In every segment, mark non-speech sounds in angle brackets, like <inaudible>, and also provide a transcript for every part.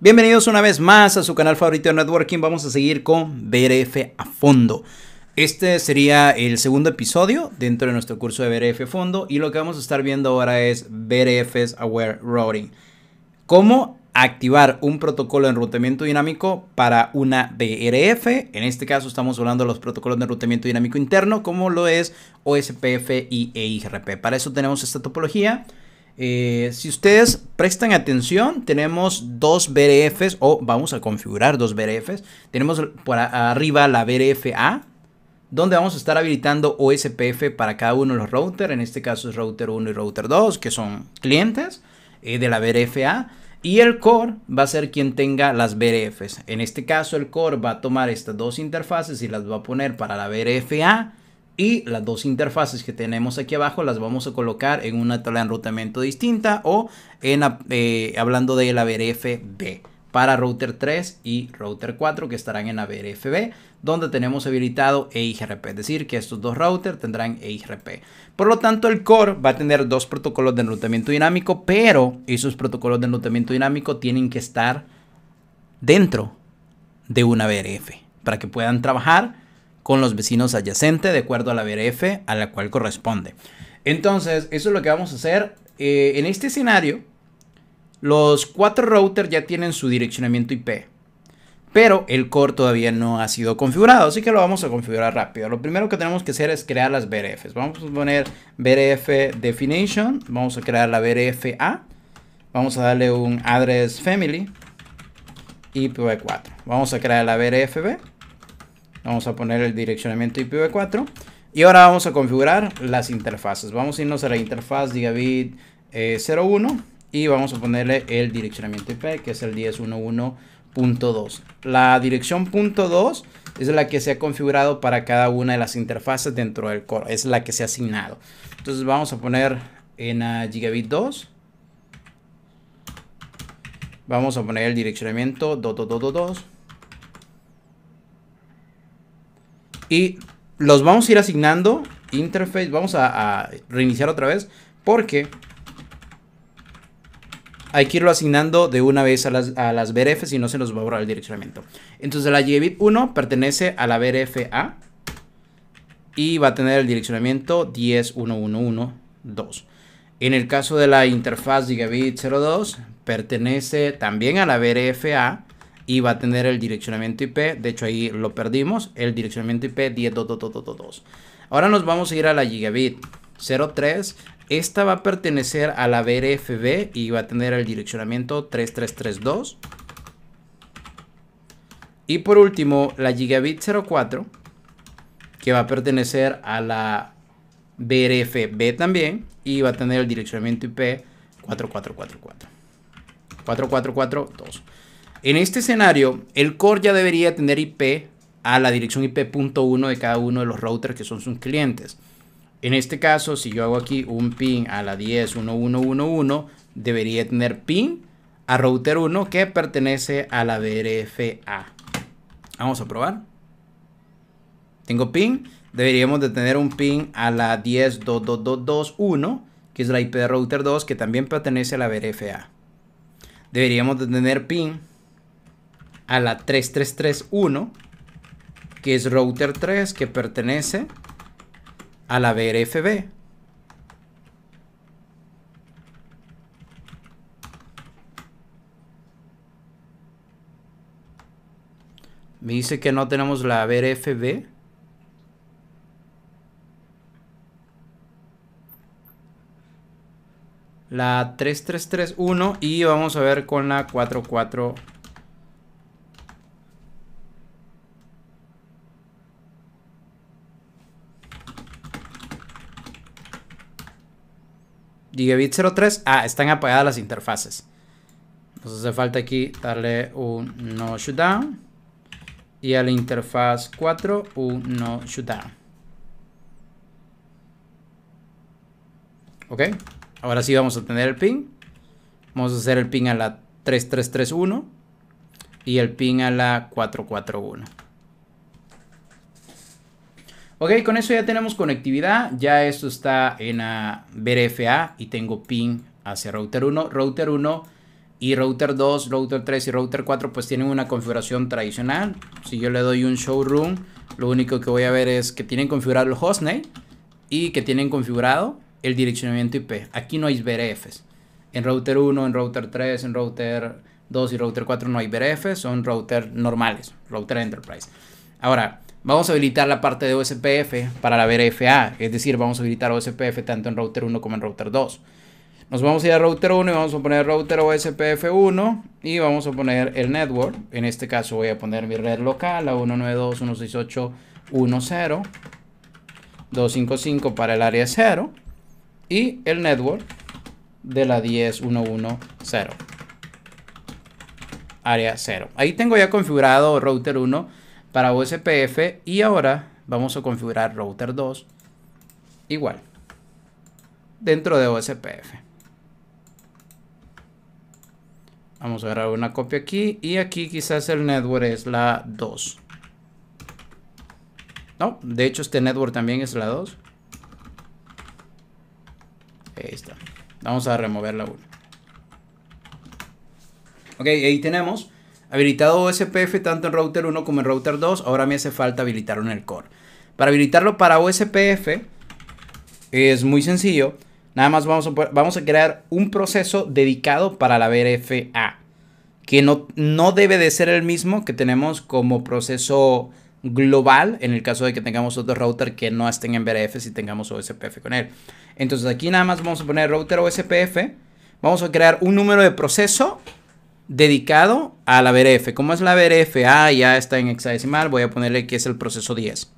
Bienvenidos una vez más a su canal favorito de networking. Vamos a seguir con BRF a fondo. Este sería el segundo episodio dentro de nuestro curso de BRF a fondo y lo que vamos a estar viendo ahora es BRFs Aware Routing. ¿Cómo activar un protocolo de enrutamiento dinámico para una BRF. En este caso estamos hablando de los protocolos de enrutamiento dinámico interno, como lo es OSPF y EIRP. Para eso tenemos esta topología. Eh, si ustedes prestan atención, tenemos dos BRFs o vamos a configurar dos BRFs. Tenemos por arriba la BRFA, donde vamos a estar habilitando OSPF para cada uno de los routers. En este caso es router 1 y router 2, que son clientes eh, de la BRFA. Y el core va a ser quien tenga las BRFs. En este caso, el core va a tomar estas dos interfaces y las va a poner para la BRFA. Y las dos interfaces que tenemos aquí abajo las vamos a colocar en una tabla de enrutamiento distinta o en, eh, hablando de la BRFB para router 3 y router 4 que estarán en la BRFB donde tenemos habilitado EIGRP, es decir, que estos dos routers tendrán EIGRP. Por lo tanto, el core va a tener dos protocolos de enrutamiento dinámico, pero esos protocolos de enrutamiento dinámico tienen que estar dentro de una VRF, para que puedan trabajar con los vecinos adyacentes de acuerdo a la VRF a la cual corresponde. Entonces, eso es lo que vamos a hacer. Eh, en este escenario, los cuatro routers ya tienen su direccionamiento IP pero el core todavía no ha sido configurado, así que lo vamos a configurar rápido. Lo primero que tenemos que hacer es crear las BRFs. Vamos a poner BRF definition, vamos a crear la BRF A, vamos a darle un address family IPv4. Vamos a crear la BRF B, vamos a poner el direccionamiento IPv4 y ahora vamos a configurar las interfaces. Vamos a irnos a la interfaz gigabit 01 eh, y vamos a ponerle el direccionamiento IP que es el 1011 punto 2. La dirección punto 2 es la que se ha configurado para cada una de las interfaces dentro del core, es la que se ha asignado. Entonces vamos a poner en gigabit 2. Vamos a poner el direccionamiento 22222. Y los vamos a ir asignando interface. Vamos a, a reiniciar otra vez porque hay que irlo asignando de una vez a las, a las BRF, si no se nos va a borrar el direccionamiento. Entonces la Gigabit 1 pertenece a la BRFA y va a tener el direccionamiento 10.1.1.1.2. En el caso de la interfaz Gigabit 02, pertenece también a la BRFA y va a tener el direccionamiento IP. De hecho, ahí lo perdimos, el direccionamiento IP 10.2.2.2. Ahora nos vamos a ir a la Gigabit 03 esta va a pertenecer a la BRFB y va a tener el direccionamiento 3332. Y por último, la Gigabit 04, que va a pertenecer a la BRFB también y va a tener el direccionamiento IP 4444. 4442. En este escenario, el core ya debería tener IP a la dirección IP.1 de cada uno de los routers que son sus clientes. En este caso, si yo hago aquí un pin a la 10.1.1.1, debería tener pin a router 1 que pertenece a la BRFA. Vamos a probar. Tengo pin. Deberíamos de tener un pin a la 10.2.2.2.1, que es la IP de router 2, que también pertenece a la BRFA. Deberíamos de tener pin a la 3.3.3.1, que es router 3, que pertenece a a la BRFB. Me dice que no tenemos la BRFB. La 3331 y vamos a ver con la 44. Gigabit 03. Ah, están apagadas las interfaces. Entonces hace falta aquí darle un no shutdown. Y a la interfaz 4 un no shutdown. Ok. Ahora sí vamos a tener el ping. Vamos a hacer el ping a la 3331 y el ping a la 441. Ok, con eso ya tenemos conectividad, ya esto está en a BRFA y tengo pin hacia router 1, router 1 y router 2, router 3 y router 4 pues tienen una configuración tradicional. Si yo le doy un showroom, lo único que voy a ver es que tienen configurado el hostname y que tienen configurado el direccionamiento IP. Aquí no hay BRFs. En router 1, en router 3, en router 2 y router 4 no hay BRFs, son router normales, router enterprise. Ahora, Vamos a habilitar la parte de OSPF para la VRFA, es decir, vamos a habilitar OSPF tanto en router 1 como en router 2. Nos vamos a ir a router 1 y vamos a poner router OSPF 1 y vamos a poner el network. En este caso voy a poner mi red local a 192.168.10, 255 para el área 0 y el network de la 10110, área 0. Ahí tengo ya configurado router 1 para OSPF. y ahora vamos a configurar router 2 igual dentro de OSPF. Vamos a agarrar una copia aquí y aquí quizás el network es la 2. No, de hecho este network también es la 2. Ahí está. Vamos a remover la 1. Ok, ahí tenemos Habilitado OSPF tanto en router 1 como en router 2, ahora me hace falta habilitarlo en el core. Para habilitarlo para OSPF es muy sencillo. Nada más vamos a, vamos a crear un proceso dedicado para la BRFA, que no, no debe de ser el mismo que tenemos como proceso global en el caso de que tengamos otro router que no estén en BRF si tengamos OSPF con él. Entonces aquí nada más vamos a poner router OSPF, vamos a crear un número de proceso dedicado a la BRF. ¿Cómo es la BRF? Ah, ya está en hexadecimal. Voy a ponerle que es el proceso 10.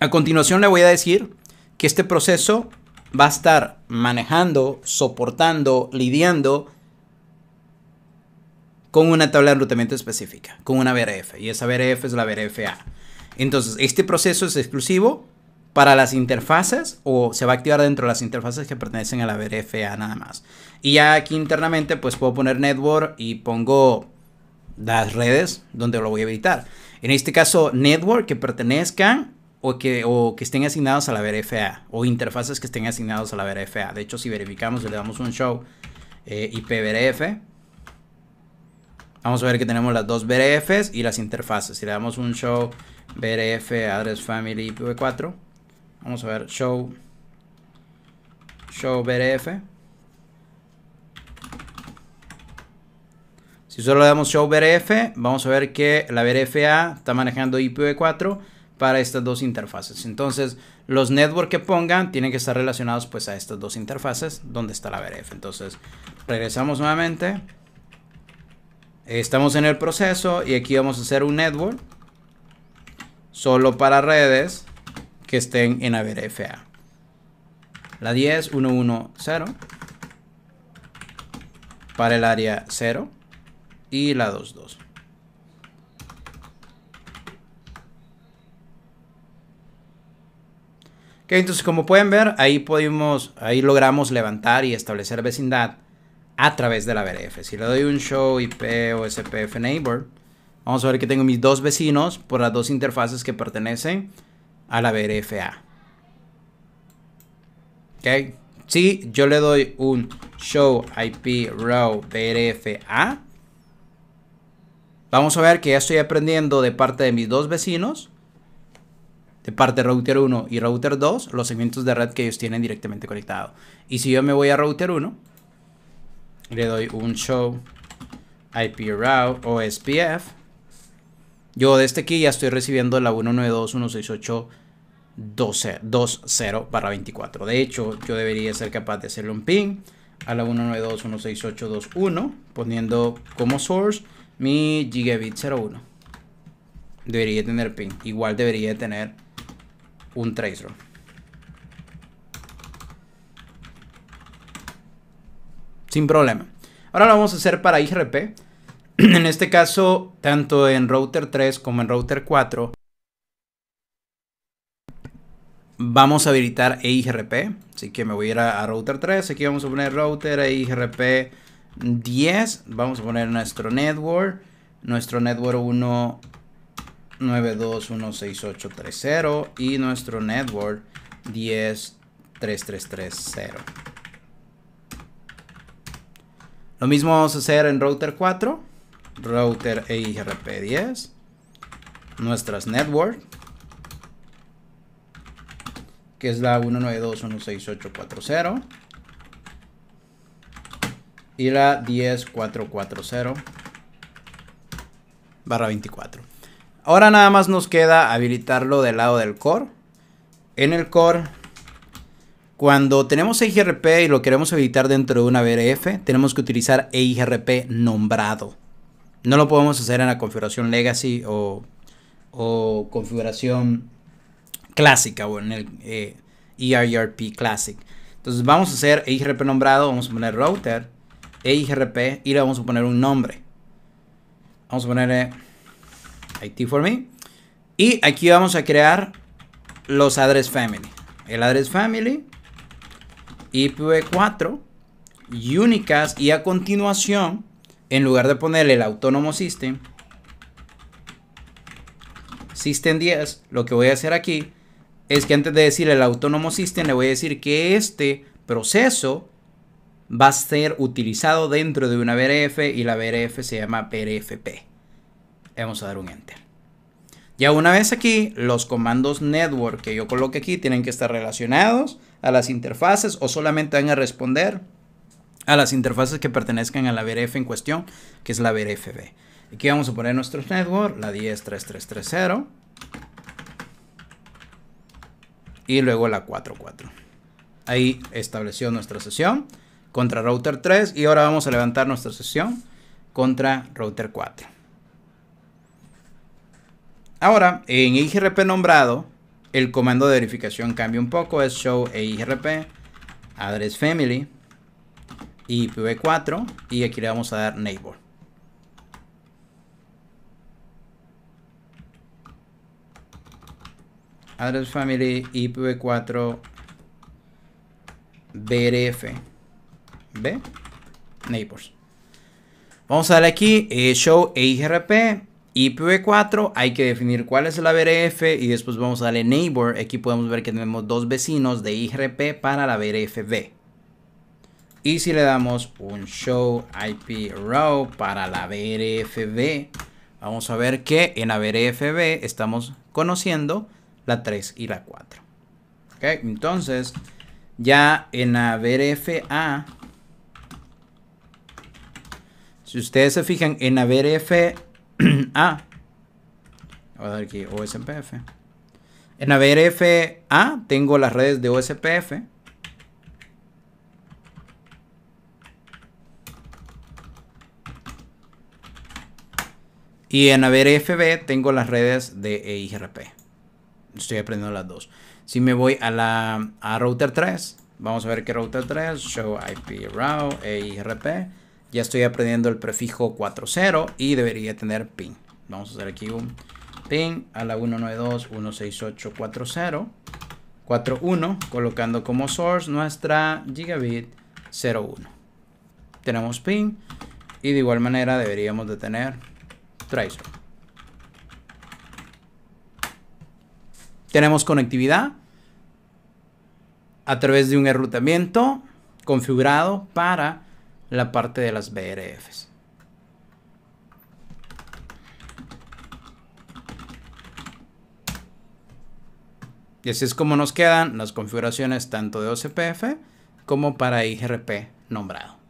A continuación le voy a decir que este proceso va a estar manejando, soportando, lidiando con una tabla de enrutamiento específica, con una BRF. Y esa BRF es la A. Entonces, este proceso es exclusivo para las interfaces o se va a activar dentro de las interfaces que pertenecen a la BRFA nada más. Y ya aquí internamente pues puedo poner network y pongo las redes donde lo voy a habilitar. En este caso network que pertenezcan o que, que estén asignados a la BRFA o interfaces que estén asignados a la BRFA. De hecho si verificamos y le damos un show eh, IPBRF. Vamos a ver que tenemos las dos BRFs y las interfaces. Si le damos un show BRF address family IPv4 Vamos a ver, show, show brf. Si solo le damos show brf, vamos a ver que la brfa está manejando IPv4 e para estas dos interfaces. Entonces, los network que pongan tienen que estar relacionados pues a estas dos interfaces donde está la brf. Entonces, regresamos nuevamente. Estamos en el proceso y aquí vamos a hacer un network solo para redes que estén en ABRFA. La 10, 1, 1, Para el área 0. Y la 22. 2. entonces como pueden ver, ahí pudimos, ahí logramos levantar y establecer vecindad a través de la BRF. Si le doy un show IP o SPF neighbor, vamos a ver que tengo mis dos vecinos por las dos interfaces que pertenecen a la BRFA. ¿Ok? Si yo le doy un show IP row BRFA, vamos a ver que ya estoy aprendiendo de parte de mis dos vecinos, de parte de router 1 y router 2, los segmentos de red que ellos tienen directamente conectado. Y si yo me voy a router 1, le doy un show IP row OSPF. Yo yo desde aquí ya estoy recibiendo la 192.168 2.0 para 24. De hecho, yo debería ser capaz de hacerle un ping a la 192.168.2.1 poniendo como source mi gigabit 01. Debería tener ping. Igual debería tener un tracer Sin problema. Ahora lo vamos a hacer para IRP. <clears throat> en este caso, tanto en router 3 como en router 4 Vamos a habilitar EIGRP, así que me voy a ir a, router 3, aquí vamos a poner router EIGRP 10, vamos a poner nuestro network, nuestro network 192.168.3.0. y nuestro network 103330. Lo mismo vamos a hacer en router 4, router EIGRP 10, nuestras network que es la 192.16840 y la 10440 barra 24. Ahora nada más nos queda habilitarlo del lado del core. En el core, cuando tenemos EIGRP y lo queremos habilitar dentro de una VRF tenemos que utilizar EIGRP nombrado. No lo podemos hacer en la configuración legacy o configuración clásica, o en el errp eh, e e Classic. Entonces vamos a hacer eigrp nombrado, vamos a poner router, eigrp y le vamos a poner un nombre. Vamos a poner eh, IT for me. Y aquí vamos a crear los address family. El address family, IPv4, unicast y a continuación, en lugar de ponerle el autónomo system, System 10, lo que voy a hacer aquí es que antes de decir el autónomo system, le voy a decir que este proceso va a ser utilizado dentro de una BRF y la BRF se llama BRFP. Vamos a dar un enter. Ya una vez aquí, los comandos network que yo coloque aquí tienen que estar relacionados a las interfaces o solamente van a responder a las interfaces que pertenezcan a la BRF en cuestión, que es la BRFB. Aquí vamos a poner nuestros network, la 10.3.3.3.0 y luego la 4.4. Ahí estableció nuestra sesión contra router 3 y ahora vamos a levantar nuestra sesión contra router 4. Ahora, en IGRP nombrado, el comando de verificación cambia un poco, es show e irp address family, IPv4 y aquí le vamos a dar neighbor. Address Family IPv4 BRF. B. Neighbors. Vamos a darle aquí eh, Show EIGRP. IPv4 hay que definir cuál es la BRF y después vamos a darle neighbor. Aquí podemos ver que tenemos dos vecinos de IRP para la BRFB. Y si le damos un show IP row para la BRFB, vamos a ver que en la BRFB estamos conociendo la 3 y la 4. ¿Ok? Entonces, ya en la a si ustedes se fijan en la a <clears throat> voy a dar aquí OSPF. En la a tengo las redes de OSPF. Y en la b tengo las redes de EIGRP estoy aprendiendo las dos. Si me voy a la router 3, vamos a ver que router 3, show IP route arp. ya estoy aprendiendo el prefijo 40 y debería tener pin Vamos a hacer aquí un pin a la 4.1 colocando como source nuestra gigabit 01. Tenemos pin y de igual manera deberíamos de tener tracer. Tenemos conectividad a través de un enrutamiento configurado para la parte de las BRFs. Y así es como nos quedan las configuraciones tanto de OCPF como para IGRP nombrado.